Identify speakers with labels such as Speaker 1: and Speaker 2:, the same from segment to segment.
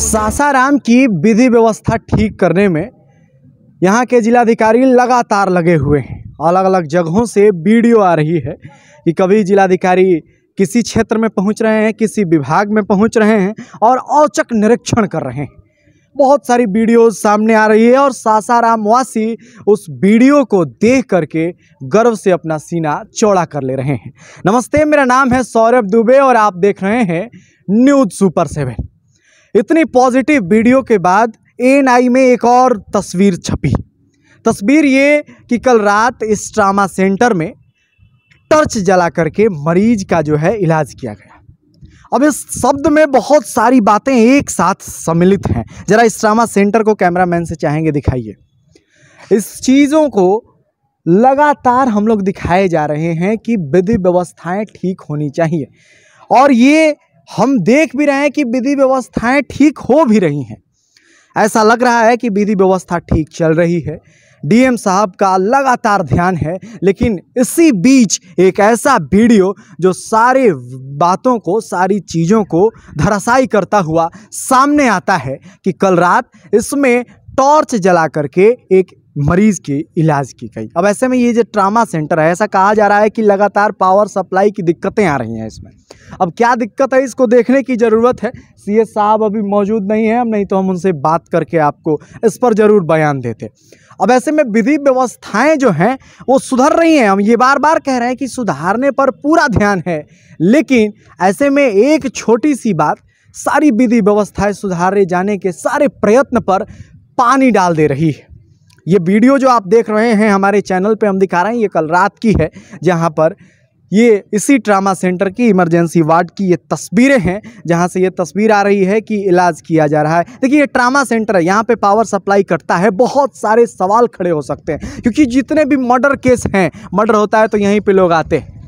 Speaker 1: सासाराम की विधि व्यवस्था ठीक करने में यहाँ के जिलाधिकारी लगातार लगे हुए हैं अलग अलग जगहों से वीडियो आ रही है कि कभी जिलाधिकारी किसी क्षेत्र में पहुँच रहे हैं किसी विभाग में पहुँच रहे हैं और औचक निरीक्षण कर रहे हैं बहुत सारी वीडियोस सामने आ रही है और सासाराम वासी उस वीडियो को देख करके गर्व से अपना सीना चौड़ा कर ले रहे हैं नमस्ते मेरा नाम है सौरभ दुबे और आप देख रहे हैं न्यूज सुपर सेवन इतनी पॉजिटिव वीडियो के बाद ए में एक और तस्वीर छपी तस्वीर ये कि कल रात इस ट्रामा सेंटर में टर्च जला करके मरीज का जो है इलाज किया गया अब इस शब्द में बहुत सारी बातें एक साथ सम्मिलित हैं ज़रा इस ट्रामा सेंटर को कैमरामैन से चाहेंगे दिखाइए इस चीज़ों को लगातार हम लोग दिखाए जा रहे हैं कि विधि व्यवस्थाएं ठीक होनी चाहिए और ये हम देख भी रहे हैं कि विधि व्यवस्थाएं ठीक हो भी रही हैं ऐसा लग रहा है कि विधि व्यवस्था ठीक चल रही है डीएम साहब का लगातार ध्यान है लेकिन इसी बीच एक ऐसा वीडियो जो सारे बातों को सारी चीज़ों को धराशाई करता हुआ सामने आता है कि कल रात इसमें टॉर्च जला करके एक मरीज के इलाज की गई अब ऐसे में ये जो ट्रामा सेंटर है ऐसा कहा जा रहा है कि लगातार पावर सप्लाई की दिक्कतें आ रही हैं इसमें अब क्या दिक्कत है इसको देखने की ज़रूरत है सी साहब अभी मौजूद नहीं है नहीं तो हम उनसे बात करके आपको इस पर ज़रूर बयान देते अब ऐसे में विधि व्यवस्थाएं जो हैं वो सुधर रही हैं हम ये बार बार कह रहे हैं कि सुधारने पर पूरा ध्यान है लेकिन ऐसे में एक छोटी सी बात सारी विधि व्यवस्थाएं सुधारे जाने के सारे प्रयत्न पर पानी डाल दे रही है ये वीडियो जो आप देख रहे हैं हमारे चैनल पे हम दिखा रहे हैं ये कल रात की है जहाँ पर ये इसी ट्रामा सेंटर की इमरजेंसी वार्ड की ये तस्वीरें हैं जहाँ से ये तस्वीर आ रही है कि इलाज किया जा रहा है देखिए ये ट्रामा सेंटर है यहाँ पे पावर सप्लाई कटता है बहुत सारे सवाल खड़े हो सकते हैं क्योंकि जितने भी मर्डर केस हैं मर्डर होता है तो यहीं पर लोग आते हैं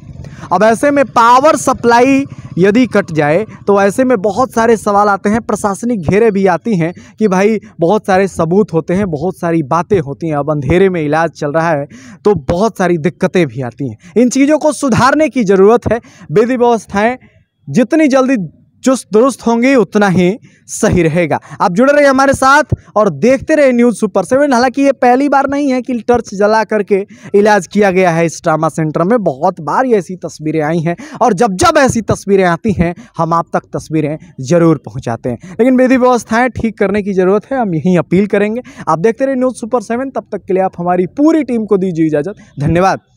Speaker 1: अब ऐसे में पावर सप्लाई यदि कट जाए तो ऐसे में बहुत सारे सवाल आते हैं प्रशासनिक घेरे भी आती हैं कि भाई बहुत सारे सबूत होते हैं बहुत सारी बातें होती हैं अब अंधेरे में इलाज चल रहा है तो बहुत सारी दिक्कतें भी आती हैं इन चीज़ों को सुधारने की ज़रूरत है विधि व्यवस्थाएँ जितनी जल्दी चुस्त दुरुस्त होंगे उतना ही सही रहेगा आप जुड़े रहिए हमारे साथ और देखते रहे न्यूज़ सुपर सेवन हालांकि ये पहली बार नहीं है कि टर्च जला करके इलाज किया गया है इस ट्रामा सेंटर में बहुत बार ये ऐसी तस्वीरें आई हैं और जब जब ऐसी तस्वीरें आती हैं हम आप तक तस्वीरें ज़रूर पहुँचाते हैं लेकिन विधि व्यवस्थाएँ ठीक करने की ज़रूरत है हम यहीं अपील करेंगे आप देखते रहे न्यूज़ सुपर सेवन तब तक के लिए आप हमारी पूरी टीम को दीजिए इजाज़त धन्यवाद